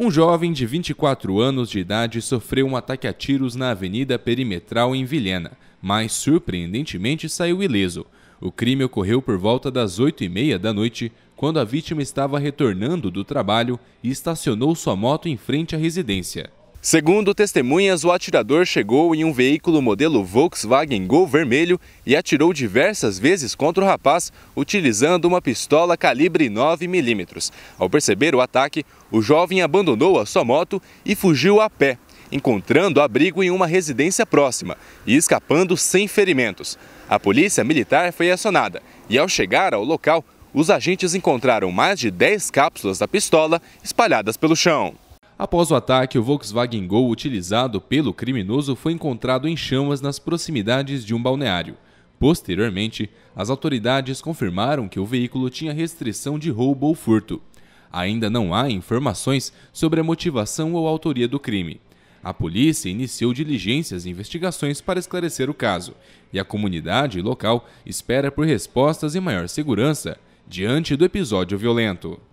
Um jovem de 24 anos de idade sofreu um ataque a tiros na Avenida Perimetral em Vilhena, mas surpreendentemente saiu ileso. O crime ocorreu por volta das 8h30 da noite, quando a vítima estava retornando do trabalho e estacionou sua moto em frente à residência. Segundo testemunhas, o atirador chegou em um veículo modelo Volkswagen Gol vermelho e atirou diversas vezes contra o rapaz, utilizando uma pistola calibre 9mm. Ao perceber o ataque, o jovem abandonou a sua moto e fugiu a pé, encontrando abrigo em uma residência próxima e escapando sem ferimentos. A polícia militar foi acionada e, ao chegar ao local, os agentes encontraram mais de 10 cápsulas da pistola espalhadas pelo chão. Após o ataque, o Volkswagen Gol utilizado pelo criminoso foi encontrado em chamas nas proximidades de um balneário. Posteriormente, as autoridades confirmaram que o veículo tinha restrição de roubo ou furto. Ainda não há informações sobre a motivação ou autoria do crime. A polícia iniciou diligências e investigações para esclarecer o caso, e a comunidade local espera por respostas e maior segurança diante do episódio violento.